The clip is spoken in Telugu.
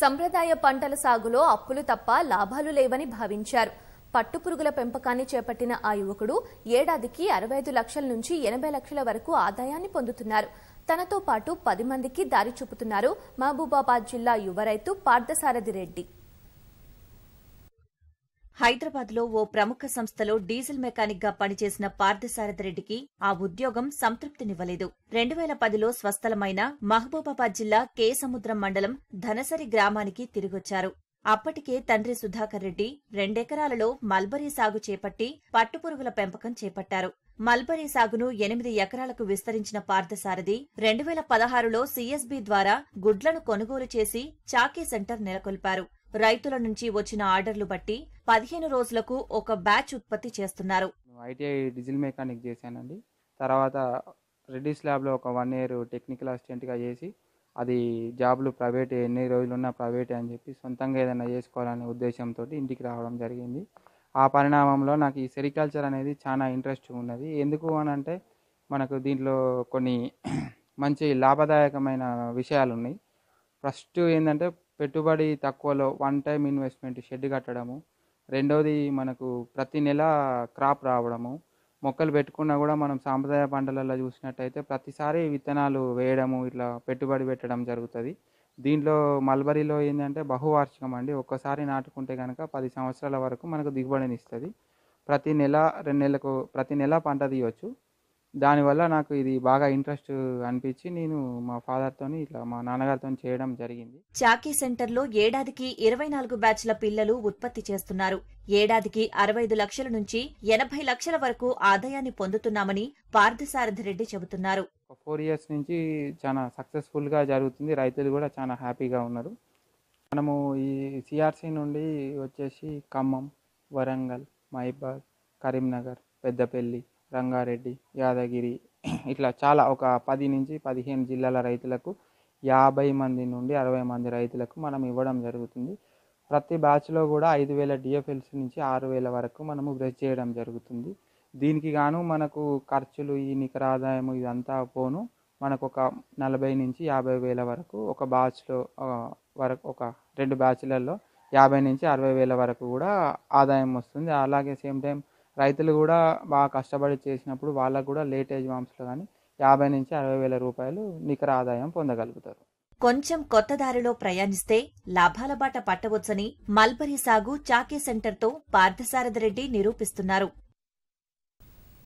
సంప్రదాయ పంటల సాగులో అప్పులు తప్ప లాభాలు లేవని భావించారు పట్టుపురుగుల పెంపకాన్ని చేపట్టిన ఆ యువకుడు ఏడాదికి అరవై ఐదు లక్షల నుంచి ఎనభై లక్షల వరకు ఆదాయాన్ని పొందుతున్నారు తనతో పాటు పది మందికి దారి చూపుతున్నారు మహబూబాబాద్ జిల్లా యువ రైతు పార్థసారథి రెడ్డి హైదరాబాద్లో ఓ ప్రముఖ సంస్థలో డీజిల్ మెకానిక్గా పనిచేసిన రెడ్డికి ఆ ఉద్యోగం సంతృప్తినివ్వలేదు రెండు వేల పదిలో స్వస్థలమైన మహబూబాబాద్ జిల్లా కేసముద్రం మండలం ధనసరి గ్రామానికి తిరిగొచ్చారు అప్పటికే తండ్రి సుధాకర్ రెడ్డి రెండెకరాలలో మల్బరీ సాగు చేపట్టి పట్టుపురుగుల పెంపకం చేపట్టారు మల్బరీ సాగును ఎనిమిది ఎకరాలకు విస్తరించిన పార్థసారథి రెండు వేల పదహారులో సీఎస్బీ ద్వారా గుడ్లను కొనుగోలు చేసి చాకీ సెంటర్ నెలకొల్పారు రైతుల నుంచి వచ్చిన ఆర్డర్లు బట్టి పదిహేను రోజులకు ఒక బ్యాచ్ ఉత్పత్తి చేస్తున్నారు ఐటీఐ డీజిల్ మెకానిక్ చేశానండి తర్వాత రెడ్డి ల్యాబ్లో ఒక వన్ ఇయర్ టెక్నికల్ అసిస్టెంట్గా చేసి అది జాబ్లు ప్రైవేట్ ఎన్ని రోజులున్నా ప్రైవేట్ అని చెప్పి సొంతంగా ఏదైనా చేసుకోవాలనే ఉద్దేశంతో ఇంటికి రావడం జరిగింది ఆ పరిణామంలో నాకు ఈ సెరికల్చర్ అనేది చాలా ఇంట్రెస్ట్ ఉన్నది ఎందుకు అని అంటే మనకు దీంట్లో కొన్ని మంచి లాభదాయకమైన విషయాలు ఉన్నాయి ఫస్ట్ ఏంటంటే పెట్టుబడి తక్కువలో వన్ టైం ఇన్వెస్ట్మెంట్ షెడ్ కట్టడము రెండవది మనకు ప్రతి నెల క్రాప్ రావడము మొక్కలు పెట్టుకున్నా కూడా మనం సాంప్రదాయ పంటలలో చూసినట్టయితే ప్రతిసారి విత్తనాలు వేయడము ఇట్లా పెట్టుబడి పెట్టడం జరుగుతుంది దీంట్లో మల్బరీలో ఏంటంటే బహువార్షికం అండి ఒక్కసారి నాటుకుంటే కనుక పది సంవత్సరాల వరకు మనకు దిగుబడిని ఇస్తుంది ప్రతి నెల రెండు నెలలకు ప్రతి నెల పంట తీయవచ్చు దానివల్ల నాకు ఇది బాగా ఇంట్రెస్ట్ అనిపించి నేను మా ఫాదర్తో ఇట్లా మా నాన్నగారితో చేయడం జరిగింది చాకీ సెంటర్లో ఏడాదికి ఇరవై నాలుగు బ్యాచ్ల పిల్లలు ఉత్పత్తి చేస్తున్నారు ఏడాదికి అరవై ఐదు లక్షల నుంచి ఎనభై లక్షల వరకు ఆదాయాన్ని పొందుతున్నామని పార్థసారథి రెడ్డి చెబుతున్నారు ఫోర్ ఇయర్స్ నుంచి చాలా సక్సెస్ఫుల్ గా జరుగుతుంది రైతులు కూడా చాలా హ్యాపీగా ఉన్నారు మనము ఈ సిఆర్సి నుండి వచ్చేసి ఖమ్మం వరంగల్ మహిబాద్ కరీంనగర్ పెద్దపల్లి రంగారెడ్డి యాదగిరి ఇట్లా చాలా ఒక పది నుంచి పదిహేను జిల్లాల రైతులకు యాభై మంది నుండి అరవై మంది రైతులకు మనం ఇవ్వడం జరుగుతుంది ప్రతి బ్యాచ్లో కూడా ఐదు వేల డిఎఫ్ఎల్స్ నుంచి ఆరు వేల వరకు మనము బ్రష్ చేయడం జరుగుతుంది దీనికి గాను మనకు ఖర్చులు ఈ నికర ఆదాయం ఇదంతా పోను మనకు ఒక నలభై నుంచి యాభై వేల వరకు ఒక బ్యాచ్లో వరకు ఒక రెండు బ్యాచ్లలో యాభై నుంచి అరవై వేల వరకు కూడా ఆదాయం వస్తుంది అలాగే సేమ్ టైం రైతులు కూడా బాగా కష్టపడి చేసినప్పుడు వాళ్ళకు కూడా లేటేజ్ వామ్స్లో కానీ యాభై నుంచి అరవై వేల రూపాయలు నికర ఆదాయం పొందగలుగుతారు కొంచెం కొత్త దారిలో ప్రయాణిస్తే లాభాల బాట పట్టవచ్చని మల్బరీ సాగు చాకే సెంటర్తో రెడ్డి నిరూపిస్తున్నారు